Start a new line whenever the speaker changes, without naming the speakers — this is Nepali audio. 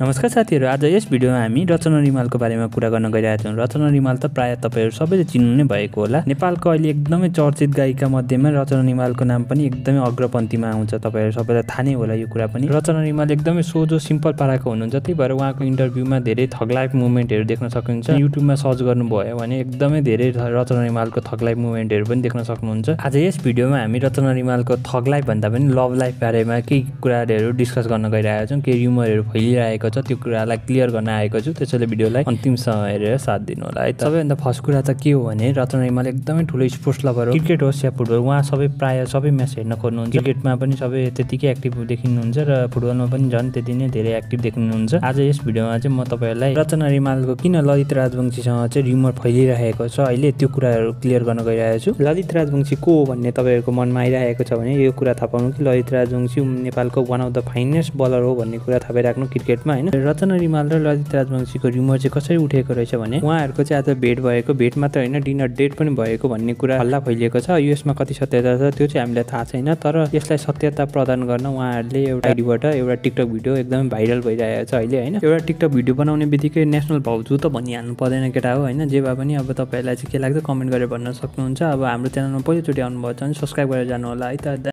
नमस्कार साथीहरू आज यस भिडियोमा हामी रचना रिमालको बारेमा कुरा गर्न गइरहेका छौँ रचना रिमाल त प्रायः तपाईँहरू सबैले चिन्नु नै भएको होला नेपालको अहिले एकदमै चर्चित गायिका मध्येमा रचना रिमालको नाम पनि एकदमै अग्रपन्थीमा आउँछ तपाईँहरू सबैलाई थाहा नै होला यो कुरा पनि रचना रिमाल एकदमै सोझो सिम्पल पाराको हुनुहुन्छ त्यही भएर उहाँको इन्टरभ्यूमा धेरै थगलाइफ मुभमेन्टहरू देख्न सकिन्छ युट्युबमा सर्च गर्नुभयो भने एकदमै धेरै रचना रिमालको थगलाइफ मुभमेन्टहरू पनि देख्न सक्नुहुन्छ आज यस भिडियोमा हामी रचना रिमालको थगलाइफ भन्दा पनि लभ लाइफ बारेमा केही कुराहरू डिस्कस गर्न गइरहेका छौँ केही रुमरहरू फैलिरहेको आएको छ त्यो कुरालाई क्लियर गर्न आएको छु त्यसैले भिडियोलाई अन्तिमसम्म हेरेर साथ दिनु होला है सबैभन्दा फर्स्ट कुरा त के हो भने रत्न रिमाल एकदमै ठुलो स्पोर्ट्स लभर हो क्रिकेट होस् या फुटबल उहाँ सबै प्रायः सबै म्याच हेर्न खोज्नुहुन्छ क्रिकेटमा पनि सबै त्यतिकै एक्टिभ देखिनुहुन्छ र फुटबलमा पनि झन् त्यति नै धेरै एक्टिभ देखिनुहुन्छ आज यस भिडियोमा चाहिँ म तपाईँहरूलाई रचना रिमालको किन ललित राजवंशीसँग चाहिँ रिमर फैलिरहेको छ अहिले त्यो कुराहरू क्लियर गर्न गइरहेको छु ललित राजवंशी को हो भन्ने तपाईँहरूको मनमा आइरहेको छ भने यो कुरा थाहा पाउनु कि ललित राजवंशी नेपालको one of the finest bowler हो भन्ने कुरा थाहा पाइराख्नु क्रिकेटमा होइन रचना रिमाल र ललित राजवंशीको रिमर चाहिँ कसरी उठेको रहेछ भने उहाँहरूको चाहिँ आज भेट भएको भेट मात्र होइन डिनर डेट पनि भएको भन्ने कुरा हल्ला फैलिएको छ यसमा कति सत्यता छ त्यो चाहिँ हामीलाई थाहा छैन तर यसलाई सत्यता प्रदान गर्न उहाँहरूले एउटा आइडीबाट एउटा टिकटक भिडियो एकदमै भाइरल भइरहेको छ अहिले होइन एउटा टिकटक भिडियो बनाउने बित्तिकै नेसनल भाउजू त भनिहाल्नु पर्दैन केटा हो होइन जे भए पनि अब तपाईँहरूलाई चाहिँ के लाग्छ कमेन्ट गरेर भन्न सक्नुहुन्छ अब हाम्रो च्यानलमा पहिलोचोटि छ भने सब्सक्राइब गरेर जानु होला है त